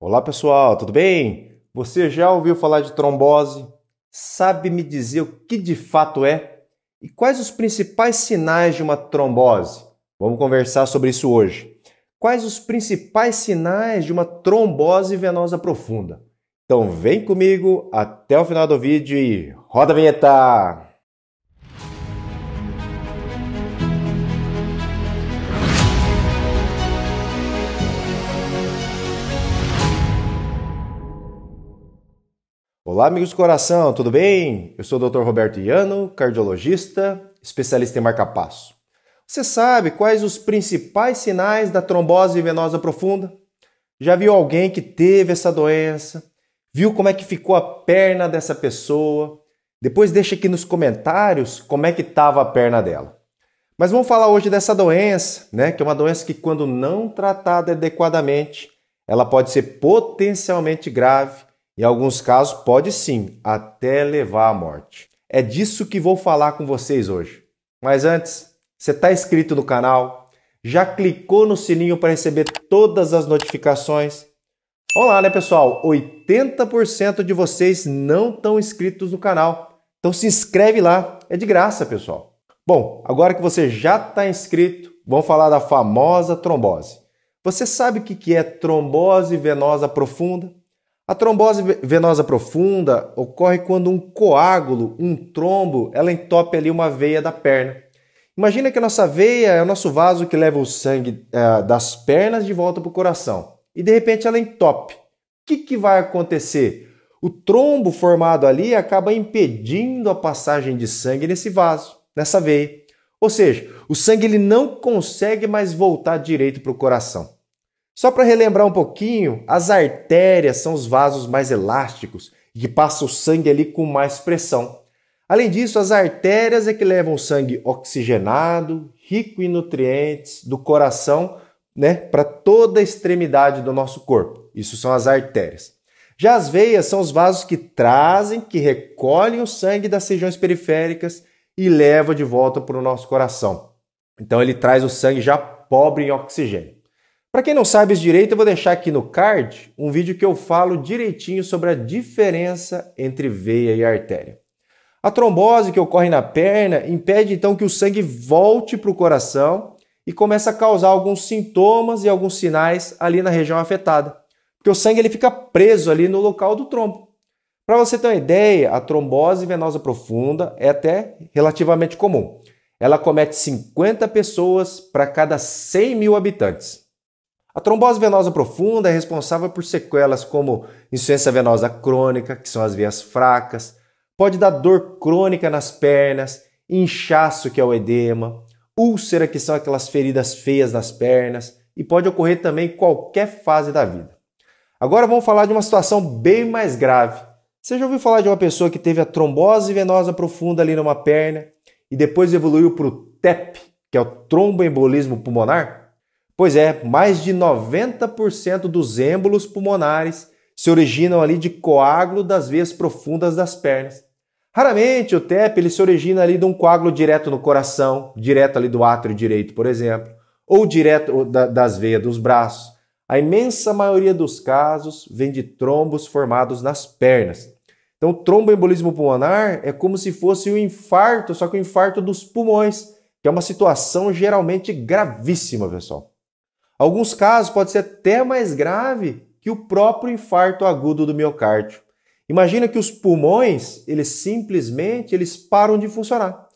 Olá pessoal, tudo bem? Você já ouviu falar de trombose? Sabe me dizer o que de fato é? E quais os principais sinais de uma trombose? Vamos conversar sobre isso hoje. Quais os principais sinais de uma trombose venosa profunda? Então vem comigo até o final do vídeo e roda a vinheta! Olá, amigos do coração, tudo bem? Eu sou o Dr. Roberto Iano, cardiologista, especialista em marca-passo. Você sabe quais os principais sinais da trombose venosa profunda? Já viu alguém que teve essa doença? Viu como é que ficou a perna dessa pessoa? Depois deixa aqui nos comentários como é que estava a perna dela. Mas vamos falar hoje dessa doença, né? Que é uma doença que, quando não tratada adequadamente, ela pode ser potencialmente grave em alguns casos, pode sim, até levar à morte. É disso que vou falar com vocês hoje. Mas antes, você está inscrito no canal? Já clicou no sininho para receber todas as notificações? Olá, né, pessoal? 80% de vocês não estão inscritos no canal. Então se inscreve lá, é de graça, pessoal. Bom, agora que você já está inscrito, vamos falar da famosa trombose. Você sabe o que é trombose venosa profunda? A trombose venosa profunda ocorre quando um coágulo, um trombo, ela entope ali uma veia da perna. Imagina que a nossa veia é o nosso vaso que leva o sangue é, das pernas de volta para o coração. E de repente ela entope. O que, que vai acontecer? O trombo formado ali acaba impedindo a passagem de sangue nesse vaso, nessa veia. Ou seja, o sangue ele não consegue mais voltar direito para o coração. Só para relembrar um pouquinho, as artérias são os vasos mais elásticos e que passa o sangue ali com mais pressão. Além disso, as artérias é que levam o sangue oxigenado, rico em nutrientes do coração, né, para toda a extremidade do nosso corpo. Isso são as artérias. Já as veias são os vasos que trazem, que recolhem o sangue das regiões periféricas e levam de volta para o nosso coração. Então ele traz o sangue já pobre em oxigênio. Para quem não sabe isso direito, eu vou deixar aqui no card um vídeo que eu falo direitinho sobre a diferença entre veia e artéria. A trombose que ocorre na perna impede então que o sangue volte para o coração e começa a causar alguns sintomas e alguns sinais ali na região afetada, porque o sangue ele fica preso ali no local do trombo. Para você ter uma ideia, a trombose venosa profunda é até relativamente comum. Ela comete 50 pessoas para cada 100 mil habitantes. A trombose venosa profunda é responsável por sequelas como insuficiência venosa crônica, que são as veias fracas, pode dar dor crônica nas pernas, inchaço, que é o edema, úlcera, que são aquelas feridas feias nas pernas, e pode ocorrer também em qualquer fase da vida. Agora vamos falar de uma situação bem mais grave. Você já ouviu falar de uma pessoa que teve a trombose venosa profunda ali numa perna e depois evoluiu para o TEP, que é o tromboembolismo pulmonar? Pois é, mais de 90% dos êmbolos pulmonares se originam ali de coágulo das veias profundas das pernas. Raramente o TEP ele se origina ali de um coágulo direto no coração, direto ali do átrio direito, por exemplo, ou direto das veias dos braços. A imensa maioria dos casos vem de trombos formados nas pernas. Então, tromboembolismo pulmonar é como se fosse um infarto, só que o um infarto dos pulmões, que é uma situação geralmente gravíssima, pessoal. Alguns casos pode ser até mais grave que o próprio infarto agudo do miocárdio. Imagina que os pulmões, eles simplesmente eles param de funcionar.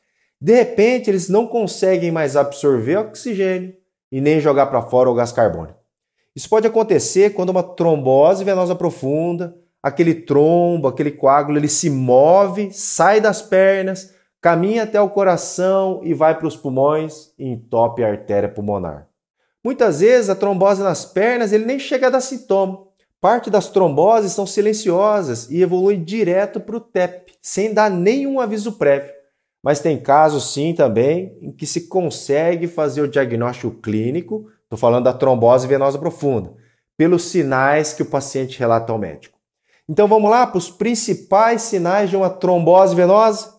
De repente, eles não conseguem mais absorver oxigênio e nem jogar para fora o gás carbônico. Isso pode acontecer quando uma trombose venosa profunda, aquele trombo, aquele coágulo, ele se move, sai das pernas, caminha até o coração e vai para os pulmões e entope a artéria pulmonar. Muitas vezes a trombose nas pernas ele nem chega a dar sintoma. Parte das tromboses são silenciosas e evoluem direto para o TEP, sem dar nenhum aviso prévio. Mas tem casos sim também em que se consegue fazer o diagnóstico clínico, estou falando da trombose venosa profunda, pelos sinais que o paciente relata ao médico. Então vamos lá para os principais sinais de uma trombose venosa?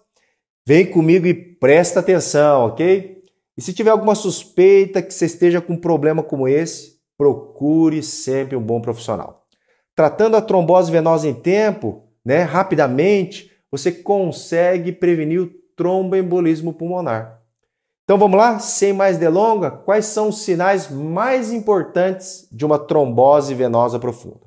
Vem comigo e presta atenção, ok? E se tiver alguma suspeita que você esteja com um problema como esse, procure sempre um bom profissional. Tratando a trombose venosa em tempo, né, rapidamente, você consegue prevenir o tromboembolismo pulmonar. Então vamos lá, sem mais delonga, quais são os sinais mais importantes de uma trombose venosa profunda?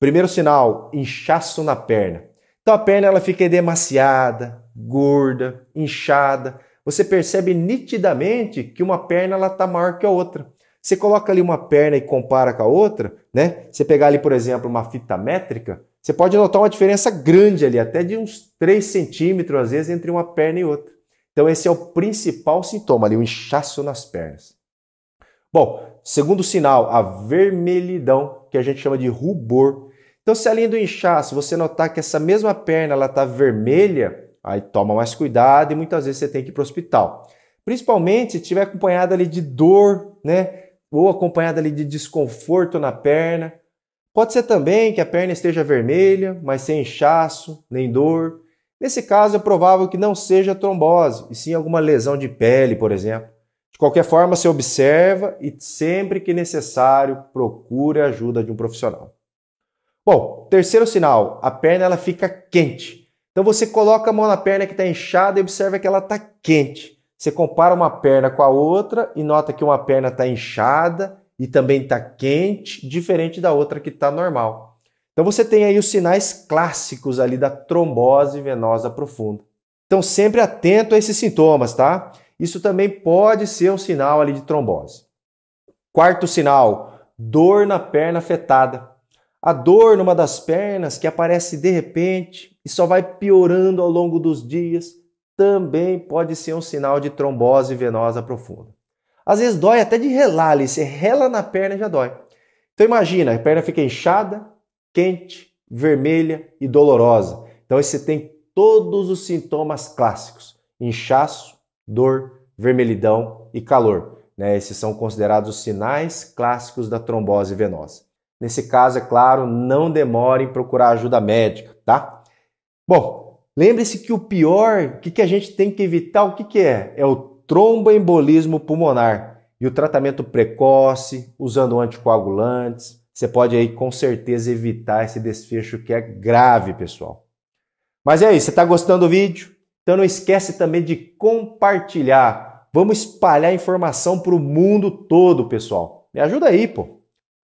Primeiro sinal, inchaço na perna. Então a perna ela fica edemaciada, gorda, inchada, você percebe nitidamente que uma perna ela tá maior que a outra. Você coloca ali uma perna e compara com a outra, né? Você pegar ali, por exemplo, uma fita métrica, você pode notar uma diferença grande ali, até de uns 3 centímetros, às vezes, entre uma perna e outra. Então, esse é o principal sintoma ali, o inchaço nas pernas. Bom, segundo sinal, a vermelhidão, que a gente chama de rubor. Então, se além do inchaço você notar que essa mesma perna ela está vermelha, Aí toma mais cuidado e muitas vezes você tem que ir para o hospital. Principalmente se estiver acompanhado ali de dor, né? Ou acompanhado ali de desconforto na perna. Pode ser também que a perna esteja vermelha, mas sem inchaço, nem dor. Nesse caso, é provável que não seja trombose, e sim alguma lesão de pele, por exemplo. De qualquer forma, se observa e sempre que necessário, procure a ajuda de um profissional. Bom, terceiro sinal, a perna ela fica quente. Então você coloca a mão na perna que está inchada e observa que ela está quente. Você compara uma perna com a outra e nota que uma perna está inchada e também está quente, diferente da outra que está normal. Então você tem aí os sinais clássicos ali da trombose venosa profunda. Então sempre atento a esses sintomas, tá? Isso também pode ser um sinal ali de trombose. Quarto sinal, dor na perna afetada a dor numa das pernas que aparece de repente e só vai piorando ao longo dos dias, também pode ser um sinal de trombose venosa profunda. Às vezes dói até de relar ali, você rela na perna e já dói. Então imagina, a perna fica inchada, quente, vermelha e dolorosa. Então você tem todos os sintomas clássicos: inchaço, dor, vermelhidão e calor. Né? Esses são considerados os sinais clássicos da trombose venosa. Nesse caso, é claro, não demore em procurar ajuda médica, tá? Bom, lembre-se que o pior, o que, que a gente tem que evitar, o que, que é? É o tromboembolismo pulmonar. E o tratamento precoce, usando anticoagulantes, você pode aí com certeza evitar esse desfecho que é grave, pessoal. Mas é isso, você está gostando do vídeo? Então não esquece também de compartilhar. Vamos espalhar informação para o mundo todo, pessoal. Me ajuda aí, pô.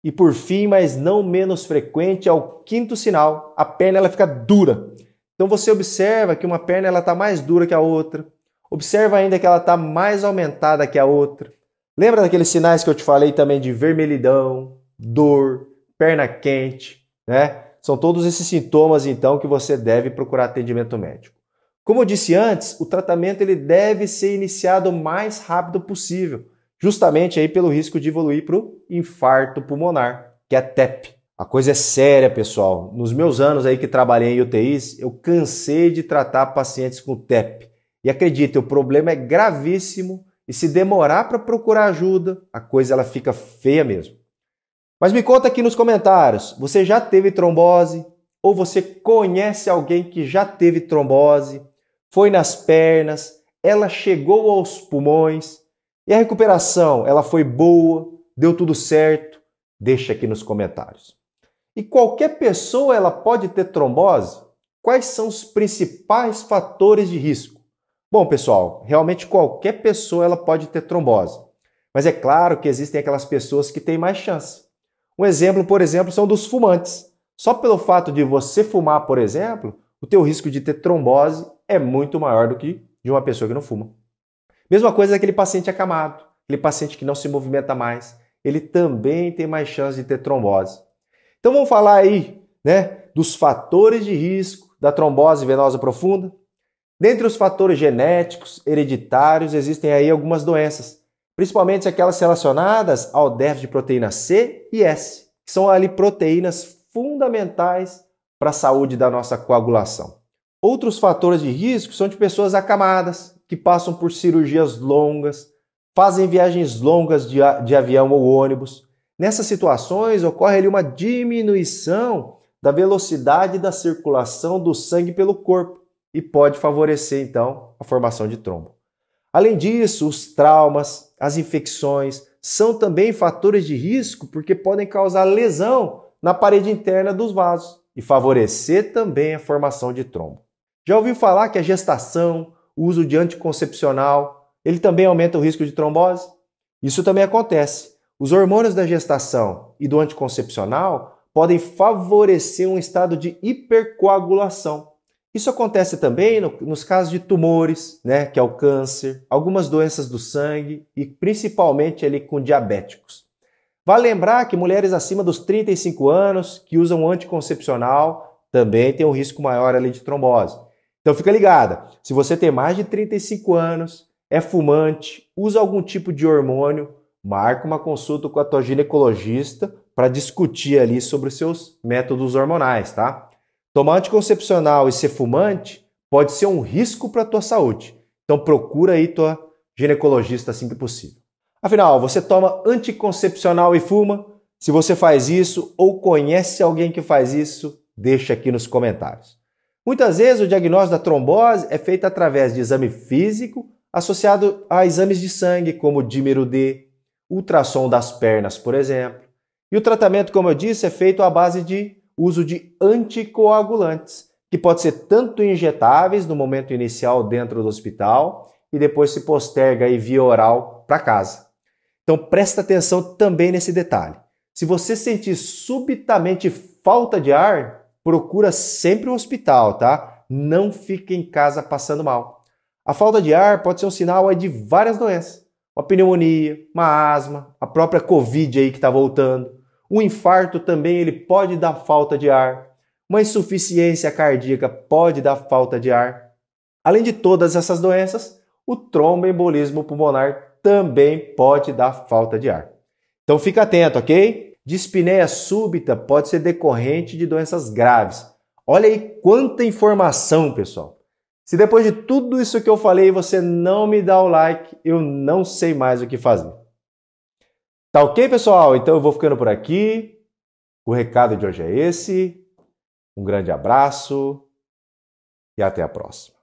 E por fim, mas não menos frequente, é o quinto sinal, a perna ela fica dura. Então você observa que uma perna ela está mais dura que a outra. Observa ainda que ela está mais aumentada que a outra. Lembra daqueles sinais que eu te falei também de vermelhidão, dor, perna quente, né? São todos esses sintomas então que você deve procurar atendimento médico. Como eu disse antes, o tratamento ele deve ser iniciado o mais rápido possível justamente aí pelo risco de evoluir para o infarto pulmonar, que é TEP. A coisa é séria, pessoal. Nos meus anos aí que trabalhei em UTIs, eu cansei de tratar pacientes com TEP. E acredita, o problema é gravíssimo e se demorar para procurar ajuda, a coisa ela fica feia mesmo. Mas me conta aqui nos comentários, você já teve trombose? Ou você conhece alguém que já teve trombose? Foi nas pernas? Ela chegou aos pulmões? E a recuperação, ela foi boa? Deu tudo certo? Deixa aqui nos comentários. E qualquer pessoa ela pode ter trombose? Quais são os principais fatores de risco? Bom, pessoal, realmente qualquer pessoa ela pode ter trombose. Mas é claro que existem aquelas pessoas que têm mais chance. Um exemplo, por exemplo, são dos fumantes. Só pelo fato de você fumar, por exemplo, o teu risco de ter trombose é muito maior do que de uma pessoa que não fuma. Mesma coisa aquele paciente acamado, aquele paciente que não se movimenta mais, ele também tem mais chance de ter trombose. Então vamos falar aí, né, dos fatores de risco da trombose venosa profunda. Dentre os fatores genéticos, hereditários, existem aí algumas doenças, principalmente aquelas relacionadas ao déficit de proteína C e S, que são ali proteínas fundamentais para a saúde da nossa coagulação. Outros fatores de risco são de pessoas acamadas, que passam por cirurgias longas, fazem viagens longas de, de avião ou ônibus. Nessas situações, ocorre ali uma diminuição da velocidade da circulação do sangue pelo corpo e pode favorecer, então, a formação de trombo. Além disso, os traumas, as infecções são também fatores de risco porque podem causar lesão na parede interna dos vasos e favorecer também a formação de trombo. Já ouviu falar que a gestação, uso de anticoncepcional, ele também aumenta o risco de trombose. Isso também acontece. Os hormônios da gestação e do anticoncepcional podem favorecer um estado de hipercoagulação. Isso acontece também no, nos casos de tumores, né, que é o câncer, algumas doenças do sangue e principalmente ali com diabéticos. Vale lembrar que mulheres acima dos 35 anos que usam anticoncepcional também têm um risco maior ali de trombose. Então fica ligada. Se você tem mais de 35 anos, é fumante, usa algum tipo de hormônio, marca uma consulta com a tua ginecologista para discutir ali sobre os seus métodos hormonais, tá? Tomar anticoncepcional e ser fumante pode ser um risco para a tua saúde. Então procura aí tua ginecologista assim que possível. Afinal, você toma anticoncepcional e fuma? Se você faz isso ou conhece alguém que faz isso, deixa aqui nos comentários. Muitas vezes o diagnóstico da trombose é feito através de exame físico associado a exames de sangue, como dímero D, ultrassom das pernas, por exemplo. E o tratamento, como eu disse, é feito à base de uso de anticoagulantes, que pode ser tanto injetáveis no momento inicial dentro do hospital e depois se posterga e via oral para casa. Então presta atenção também nesse detalhe. Se você sentir subitamente falta de ar, procura sempre um hospital, tá? Não fica em casa passando mal. A falta de ar pode ser um sinal de várias doenças. Uma pneumonia, uma asma, a própria Covid aí que está voltando. Um infarto também ele pode dar falta de ar. Uma insuficiência cardíaca pode dar falta de ar. Além de todas essas doenças, o tromboembolismo pulmonar também pode dar falta de ar. Então fica atento, ok? Dispneia súbita pode ser decorrente de doenças graves. Olha aí quanta informação, pessoal. Se depois de tudo isso que eu falei você não me dá o like, eu não sei mais o que fazer. Tá ok, pessoal? Então eu vou ficando por aqui. O recado de hoje é esse. Um grande abraço e até a próxima.